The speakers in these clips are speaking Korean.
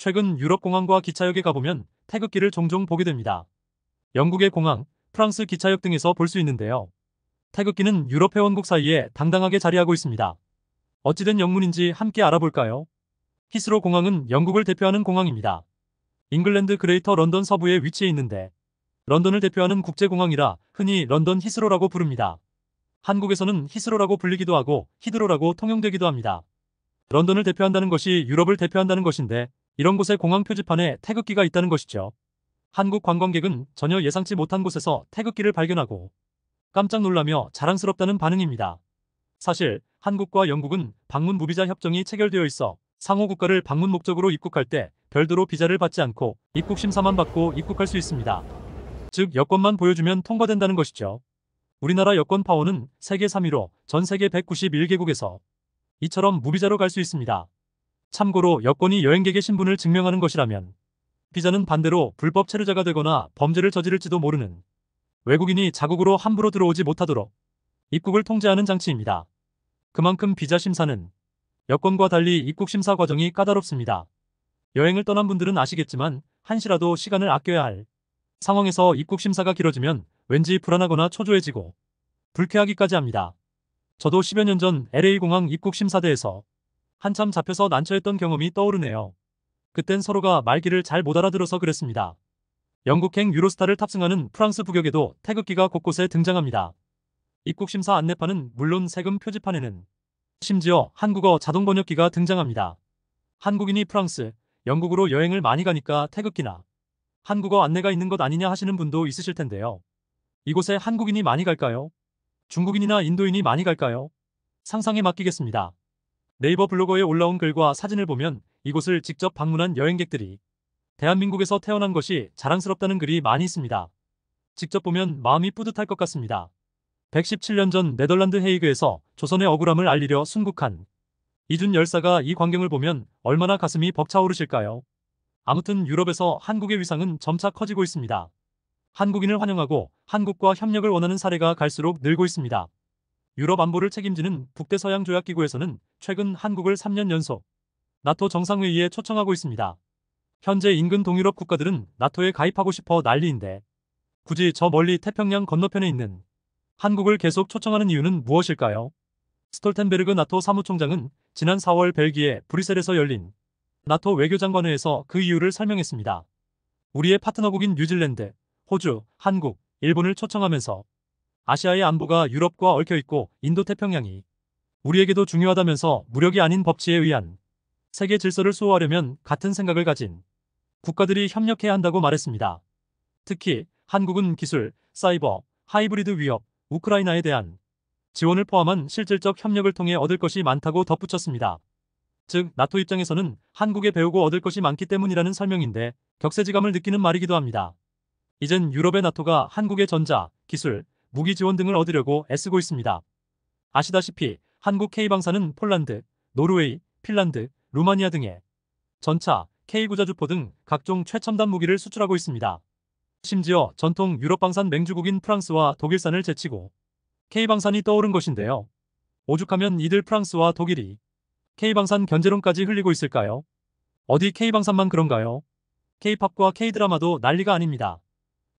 최근 유럽 공항과 기차역에 가보면 태극기를 종종 보게 됩니다. 영국의 공항, 프랑스 기차역 등에서 볼 수 있는데요. 태극기는 유럽 회원국 사이에 당당하게 자리하고 있습니다. 어찌된 영문인지 함께 알아볼까요? 히스로 공항은 영국을 대표하는 공항입니다. 잉글랜드 그레이터 런던 서부에 위치해 있는데 런던을 대표하는 국제공항이라 흔히 런던 히스로라고 부릅니다. 한국에서는 히스로라고 불리기도 하고 히드로라고 통용되기도 합니다. 런던을 대표한다는 것이 유럽을 대표한다는 것인데 이런 곳에 공항 표지판에 태극기가 있다는 것이죠. 한국 관광객은 전혀 예상치 못한 곳에서 태극기를 발견하고 깜짝 놀라며 자랑스럽다는 반응입니다. 사실 한국과 영국은 방문 무비자 협정이 체결되어 있어 상호 국가를 방문 목적으로 입국할 때 별도로 비자를 받지 않고 입국 심사만 받고 입국할 수 있습니다. 즉 여권만 보여주면 통과된다는 것이죠. 우리나라 여권 파워는 세계 3위로 전 세계 191개국에서 이처럼 무비자로 갈 수 있습니다. 참고로 여권이 여행객의 신분을 증명하는 것이라면 비자는 반대로 불법 체류자가 되거나 범죄를 저지를지도 모르는 외국인이 자국으로 함부로 들어오지 못하도록 입국을 통제하는 장치입니다. 그만큼 비자 심사는 여권과 달리 입국 심사 과정이 까다롭습니다. 여행을 떠난 분들은 아시겠지만 한시라도 시간을 아껴야 할 상황에서 입국 심사가 길어지면 왠지 불안하거나 초조해지고 불쾌하기까지 합니다. 저도 10여 년 전 LA공항 입국 심사대에서 한참 잡혀서 난처했던 경험이 떠오르네요. 그땐 서로가 말귀를 잘 못 알아들어서 그랬습니다. 영국행 유로스타를 탑승하는 프랑스 부격에도 태극기가 곳곳에 등장합니다. 입국심사 안내판은 물론 세금 표지판에는 심지어 한국어 자동 번역기가 등장합니다. 한국인이 프랑스, 영국으로 여행을 많이 가니까 태극기나 한국어 안내가 있는 것 아니냐 하시는 분도 있으실 텐데요. 이곳에 한국인이 많이 갈까요? 중국인이나 인도인이 많이 갈까요? 상상에 맡기겠습니다. 네이버 블로거에 올라온 글과 사진을 보면 이곳을 직접 방문한 여행객들이 대한민국에서 태어난 것이 자랑스럽다는 글이 많이 있습니다. 직접 보면 마음이 뿌듯할 것 같습니다. 117년 전 네덜란드 헤이그에서 조선의 억울함을 알리려 순국한 이준 열사가 이 광경을 보면 얼마나 가슴이 벅차오르실까요? 아무튼 유럽에서 한국의 위상은 점차 커지고 있습니다. 한국인을 환영하고 한국과 협력을 원하는 사례가 갈수록 늘고 있습니다. 유럽 안보를 책임지는 북대서양 조약기구에서는 최근 한국을 3년 연속 나토 정상회의에 초청하고 있습니다. 현재 인근 동유럽 국가들은 나토에 가입하고 싶어 난리인데 굳이 저 멀리 태평양 건너편에 있는 한국을 계속 초청하는 이유는 무엇일까요? 스톨텐베르그 나토 사무총장은 지난 4월 벨기에 브뤼셀에서 열린 나토 외교장관회에서 그 이유를 설명했습니다. 우리의 파트너국인 뉴질랜드, 호주, 한국, 일본을 초청하면서 아시아의 안보가 유럽과 얽혀있고 인도태평양이 우리에게도 중요하다면서 무력이 아닌 법치에 의한 세계 질서를 수호하려면 같은 생각을 가진 국가들이 협력해야 한다고 말했습니다. 특히 한국은 기술, 사이버, 하이브리드 위협, 우크라이나에 대한 지원을 포함한 실질적 협력을 통해 얻을 것이 많다고 덧붙였습니다. 즉, 나토 입장에서는 한국에 배우고 얻을 것이 많기 때문이라는 설명인데 격세지감을 느끼는 말이기도 합니다. 이젠 유럽의 나토가 한국의 전자, 기술, 무기 지원 등을 얻으려고 애쓰고 있습니다. 아시다시피 한국 K방사는 폴란드, 노르웨이, 핀란드, 루마니아 등에 전차, K9자주포 등 각종 최첨단 무기를 수출하고 있습니다. 심지어 전통 유럽방산 맹주국인 프랑스와 독일산을 제치고 K방산이 떠오른 것인데요. 오죽하면 이들 프랑스와 독일이 K방산 견제론까지 흘리고 있을까요? 어디 K방산만 그런가요? K팝과 K드라마도 난리가 아닙니다.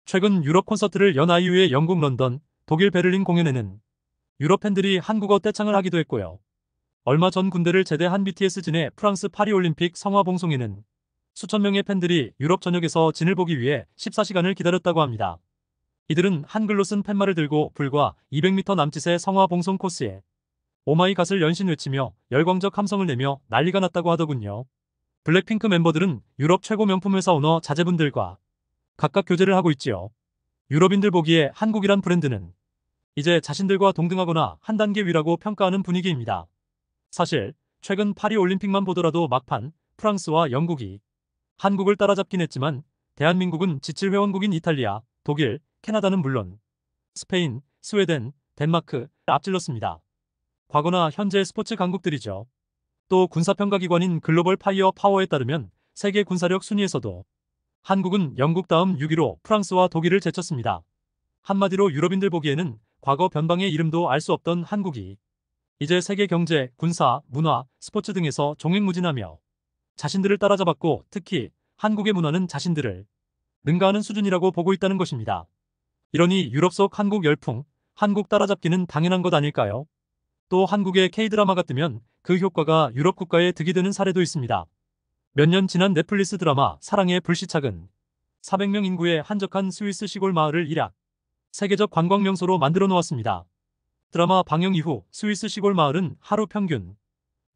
최근 유럽 콘서트를 연 아이유의 영국 런던, 독일 베를린 공연에는 유럽 팬들이 한국어 떼창을 하기도 했고요. 얼마 전 군대를 제대한 BTS 진의 프랑스 파리올림픽 성화봉송에는 수천 명의 팬들이 유럽 전역에서 진을 보기 위해 14시간을 기다렸다고 합니다. 이들은 한글로 쓴 팻말을 들고 불과 200m 남짓의 성화봉송 코스에 오마이갓을 연신 외치며 열광적 함성을 내며 난리가 났다고 하더군요. 블랙핑크 멤버들은 유럽 최고 명품 회사 오너 자제분들과 각각 교제를 하고 있지요. 유럽인들 보기에 한국이란 브랜드는 이제 자신들과 동등하거나 한 단계 위라고 평가하는 분위기입니다. 사실 최근 파리올림픽만 보더라도 막판 프랑스와 영국이 한국을 따라잡긴 했지만 대한민국은 지칠 회원국인 이탈리아, 독일, 캐나다는 물론 스페인, 스웨덴, 덴마크 앞질렀습니다. 과거나 현재 스포츠 강국들이죠. 또 군사평가기관인 글로벌 파이어 파워에 따르면 세계 군사력 순위에서도 한국은 영국 다음 6위로 프랑스와 독일을 제쳤습니다. 한마디로 유럽인들 보기에는 과거 변방의 이름도 알 수 없던 한국이 이제 세계 경제, 군사, 문화, 스포츠 등에서 종횡무진하며 자신들을 따라잡았고 특히 한국의 문화는 자신들을 능가하는 수준이라고 보고 있다는 것입니다. 이러니 유럽 속 한국 열풍, 한국 따라잡기는 당연한 것 아닐까요? 또 한국의 K드라마가 뜨면 그 효과가 유럽 국가에 득이 되는 사례도 있습니다. 몇 년 지난 넷플릭스 드라마 사랑의 불시착은 400명 인구의 한적한 스위스 시골 마을을 일약 세계적 관광 명소로 만들어 놓았습니다. 드라마 방영 이후 스위스 시골 마을은 하루 평균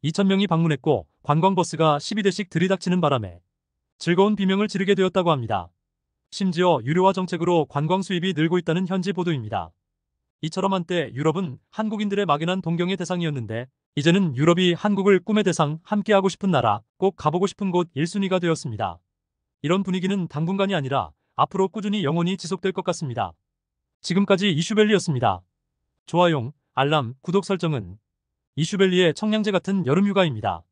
2,000명이 방문했고 관광버스가 12대씩 들이닥치는 바람에 즐거운 비명을 지르게 되었다고 합니다. 심지어 유료화 정책으로 관광 수입이 늘고 있다는 현지 보도입니다. 이처럼 한때 유럽은 한국인들의 막연한 동경의 대상이었는데 이제는 유럽이 한국을 꿈의 대상, 함께하고 싶은 나라, 꼭 가보고 싶은 곳 1순위가 되었습니다. 이런 분위기는 당분간이 아니라 앞으로 꾸준히 영원히 지속될 것 같습니다. 지금까지 이슈밸리였습니다. 좋아요, 알람, 구독 설정은 이슈밸리의 청량제 같은 여름휴가입니다.